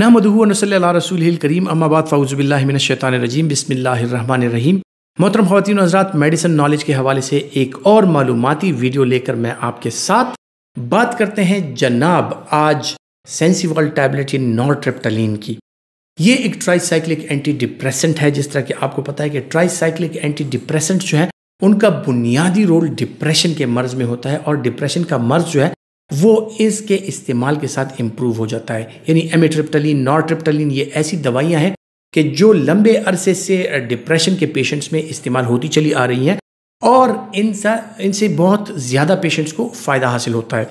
नमदूनसल रसूल करीम अम्माबाद शैतान रजीम रहीम मोहतरम खातिन हजरात मेडिसन नॉलेज के हवाले से एक और मालूमती वीडियो लेकर मैं आपके साथ बात करते हैं जनाब आज सेंसीवल टैबलेट या नॉर्ट्रेप्टलिन की ये एक ट्राईसाइक्लिक एंटी डिप्रेसेंट है जिस तरह कि आपको पता है कि ट्राईसाइक्लिक एंटी डिप्रेसेंट जो है उनका बुनियादी रोल डिप्रेशन के मर्ज में होता है और डिप्रेशन का मर्ज जो है वो इसके इस्तेमाल के साथ इम्प्रूव हो जाता है यानी एमिट्रिप्टलिन नॉट्रिप्टलिन ये ऐसी दवाइयाँ हैं कि जो लंबे अरसे से डिप्रेशन के पेशेंट्स में इस्तेमाल होती चली आ रही हैं और इनसा इनसे बहुत ज़्यादा पेशेंट्स को फ़ायदा हासिल होता है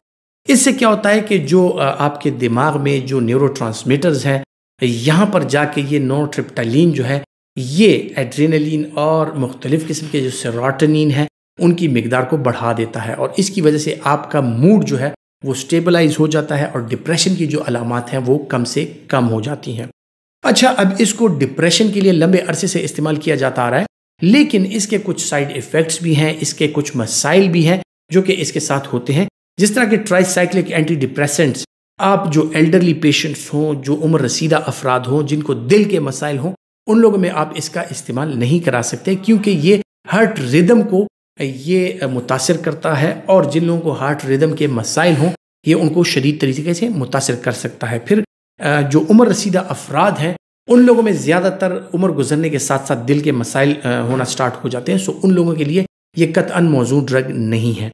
इससे क्या होता है कि जो आपके दिमाग में जो न्यूरो हैं यहाँ पर जाके ये नोट्रिप्टालिन जो है ये एड्रेनलिन और मुख्तलिफ़ किस्म के जो सेरोटनिन है उनकी मकदार को बढ़ा देता है और इसकी वजह से आपका मूड जो है वो स्टेबलाइज हो जाता है और डिप्रेशन की जो अलामत हैं वो कम से कम हो जाती हैं अच्छा अब इसको डिप्रेशन के लिए लंबे अरसे से इस्तेमाल किया जाता आ रहा है लेकिन इसके कुछ साइड इफ़ेक्ट्स भी हैं इसके कुछ मसाइल भी हैं जो कि इसके साथ होते हैं जिस तरह के ट्राईसाइक्लिक एंटी डिप्रेसेंट्स आप जो एल्डरली पेशेंट्स हों जो उम्र रसीदा अफराद हों जिनको दिल के मसाइल हों उन लोगों में आप इसका इस्तेमाल नहीं करा सकते क्योंकि ये हर्ट रिदम को ये मुतासर करता है और जिन लोगों को हार्ट रिदम के मसाइल हों ये उनको शदीद तरीके से मुतासर कर सकता है फिर जो उम्र रसीदा अफराद हैं उन लोगों में ज़्यादातर उम्र गुजरने के साथ साथ दिल के मसाइल होना स्टार्ट हो जाते हैं सो उन लोगों के लिए ये अन मौजूद ड्रग नहीं है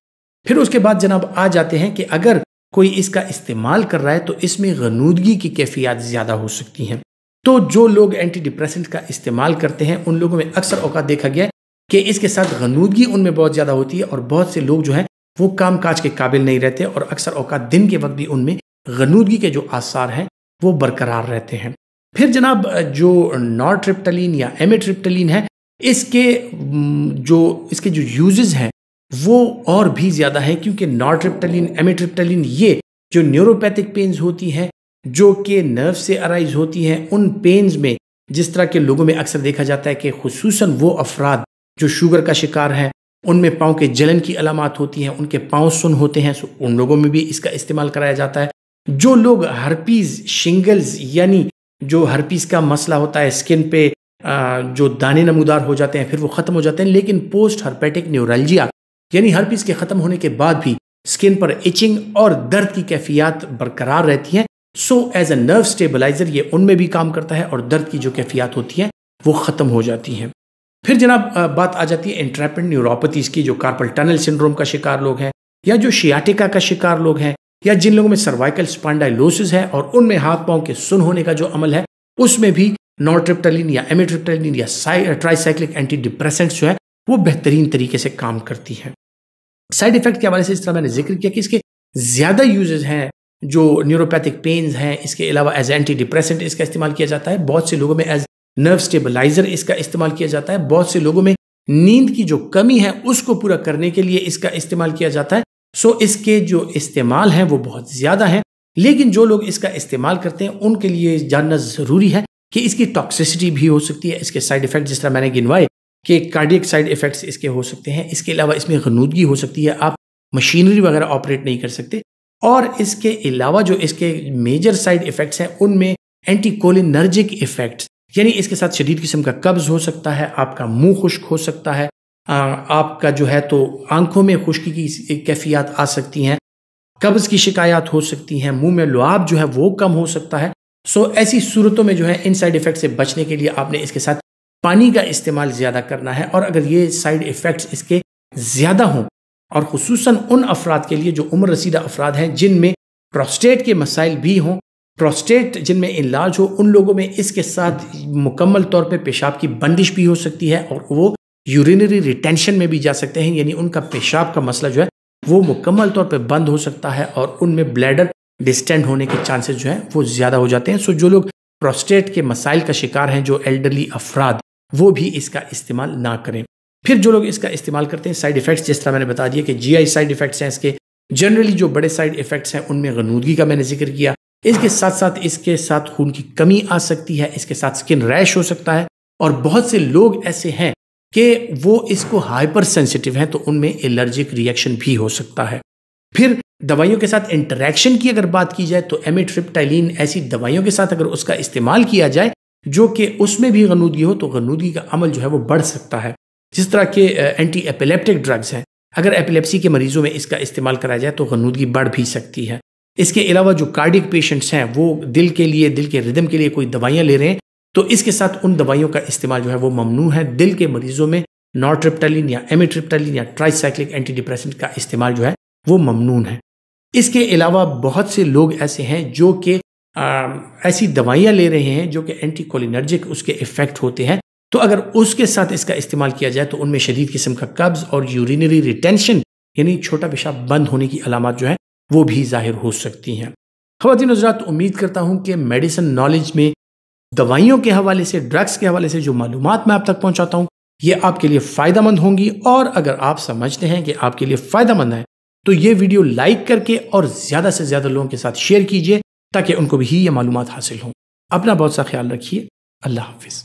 फिर उसके बाद जनाब आ जाते हैं कि अगर कोई इसका इस्तेमाल कर रहा है तो इसमें गनूदगी की कैफियत ज़्यादा हो सकती हैं तो जो लोग एंटी डिप्रेसेंट का इस्तेमाल करते हैं उन लोगों में अक्सर अवकात देखा गया है कि इसके साथ गनूदगी उनमें बहुत ज़्यादा होती है और बहुत से लोग जो हैं वो काम काज के काबिल नहीं रहते और अक्सर अवकात दिन के वक्त भी उनमें गनूदगी के जो आसार हैं वो बरकरार रहते हैं फिर जनाब जो नॉट्रिप्टलिन या एमेट्रिप्टलिन है इसके जो इसके जो यूजेस हैं वो और भी ज़्यादा है क्योंकि नॉट्रिप्टलिन एमेट्रिप्टलिन ये जो न्यूरोपैथिक पेन्स होती हैं जो कि नर्व से अराइज होती हैं उन पेन्स में जिस तरह के लोगों में अक्सर देखा जाता है कि खसूस वो अफराद जो शुगर का शिकार है उनमें पाँव के जलन की अलामत होती हैं उनके पाँव सुन होते हैं सो उन लोगों में भी इसका इस्तेमाल कराया जाता है जो लोग हरपीज शिंगल्स यानी जो हरपीज का मसला होता है स्किन पे जो दाने नमूदार हो जाते हैं फिर वो ख़त्म हो जाते हैं लेकिन पोस्ट हर्पेटिक न्यूरलजिया यानी हर्पीज के ख़त्म होने के बाद भी स्किन पर इचिंग और दर्द की कैफियत बरकरार रहती हैं so as a nerve stabiliser ये उनमें भी काम करता है और दर्द की जो कैफियत होती है वो ख़त्म हो जाती हैं फिर जनाब बात आ जाती है इंट्रेपेंट न्यूरोपैथीज की जो कार्पल टनल सिंड्रोम का शिकार लोग हैं या जो शियाटिका का शिकार लोग हैं या जिन लोगों में सर्वाइकल स्पांडाइलोसिस है और उनमें हाथ पांव के सुन होने का जो अमल है उसमें भी नॉट्रिप्टलिन या एमिट्रिप्टलिन या ट्राइसाइक्लिक एंटी डिप्रेसेंट्स जो है वो बेहतरीन तरीके से काम करती है साइड इफेक्ट के हवाले से इस तरह मैंने जिक्र किया कि इसके ज़्यादा यूजेज हैं जो न्यूरोपैथिक पेन्स हैं इसके अलावा एज एंटी डिप्रेसेंट इसका इस्तेमाल किया जाता है बहुत से लोगों में एज नर्व स्टेबलाइजर इसका इस्तेमाल किया जाता है बहुत से लोगों में नींद की जो कमी है उसको पूरा करने के लिए इसका इस्तेमाल किया जाता है सो इसके जो इस्तेमाल हैं वो बहुत ज़्यादा हैं लेकिन जो लोग इसका इस्तेमाल करते हैं उनके लिए जानना ज़रूरी है कि इसकी टॉक्सिसिटी भी हो सकती है इसके साइड इफेक्ट जिस तरह मैंने गिनवाए कि कार्डियक साइड इफेक्ट्स इसके हो सकते हैं इसके अलावा इसमें गनूदगी हो सकती है आप मशीनरी वगैरह ऑपरेट नहीं कर सकते और इसके अलावा जो इसके मेजर साइड इफ़ेक्ट्स हैं उनमें एंटीकोलिनर्जिक इफ़ेक्ट्स यानी इसके साथ शदीद किस्म का कब्ज़ हो सकता है आपका मुंह खुश्क हो सकता है आ, आपका जो है तो आंखों में खुश्की की कैफियत आ सकती हैं कब्ज़ की शिकायत हो सकती हैं मुंह में लुआब जो है वो कम हो सकता है सो ऐसी सूरतों में जो है इन साइड इफ़ेक्ट से बचने के लिए आपने इसके साथ पानी का इस्तेमाल ज़्यादा करना है और अगर ये साइड इफ़ेक्ट्स इसके ज़्यादा हों और खसूस उन अफराद के लिए जो उम्र रसीदा अफराद हैं जिनमें प्रोस्टेट के मसाइल भी हों प्रोस्टेट जिनमें इलाज हो उन लोगों में इसके साथ मुकम्मल तौर पे पेशाब की बंदिश भी हो सकती है और वो यूरिनरी रिटेंशन में भी जा सकते हैं यानी उनका पेशाब का मसला जो है वो मुकम्मल तौर पे बंद हो सकता है और उनमें ब्लैडर डिस्टेंड होने के चांसेस जो हैं वो ज़्यादा हो जाते हैं सो जो लोग प्रोस्टेट के मसाइल का शिकार हैं जो एल्डरली अफराद वो भी इसका इस्तेमाल ना करें फिर जो लोग इसका इस्तेमाल करते हैं साइड इफ़ेक्ट्स जिस तरह मैंने बता दिया कि जी साइड इफ़ेक्ट्स हैं इसके जनरली जो बड़े साइड इफ़ेक्ट्स हैं उनमें गनूदगी का मैंने जिक्र किया इसके साथ साथ इसके साथ खून की कमी आ सकती है इसके साथ स्किन रैश हो सकता है और बहुत से लोग ऐसे हैं कि वो इसको हाइपर सेंसिटिव हैं तो उनमें एलर्जिक रिएक्शन भी हो सकता है फिर दवाइयों के साथ इंटरेक्शन की अगर बात की जाए तो एमिट्रिप्टाइलिन ऐसी दवाइयों के साथ अगर उसका इस्तेमाल किया जाए जो कि उसमें भी गनूदगी हो तो गनूदगी का अमल जो है वो बढ़ सकता है जिस तरह के एंटी एपिलेप्टिक ड्रग्स हैं अगर एपिलेप्सी के मरीजों में इसका इस्तेमाल कराया जाए तो गनूदगी बढ़ भी सकती है इसके अलावा जो कार्डिक पेशेंट्स हैं वो दिल के लिए दिल के रिदम के लिए कोई दवाइयाँ ले रहे हैं तो इसके साथ उन दवाइयों का इस्तेमाल जो है वो ममनू है दिल के मरीजों में नॉट्रिप्टलिन या एमिट्रिप्टलिन या ट्राईसाइक्लिक एंटी डिप्रेसेंट का इस्तेमाल जो है वो ममनून है इसके अलावा बहुत से लोग ऐसे हैं जो कि ऐसी दवाइयाँ ले रहे हैं जो कि एंटी कोलिनर्जिक उसके इफेक्ट होते हैं तो अगर उसके साथ इसका इस्तेमाल किया जाए तो उनमें शरीर किस्म का कब्ज और यूरिनरी रिटेंशन यानी छोटा पेशाब बंद होने की अलामत जो है वो भी जाहिर हो सकती हैं खातिन हजरात उम्मीद करता हूँ कि मेडिसन नॉलेज में दवाइयों के हवाले से ड्रग्स के हवाले से जो मालूम मैं आप तक पहुँचाता हूँ ये आपके लिए फ़ायदा होंगी और अगर आप समझते हैं कि आपके लिए फ़ायदा है तो ये वीडियो लाइक करके और ज़्यादा से ज़्यादा लोगों के साथ शेयर कीजिए ताकि उनको भी ये मालूम हासिल हों अपना बहुत सा ख्याल रखिए अल्लाह हाफिज़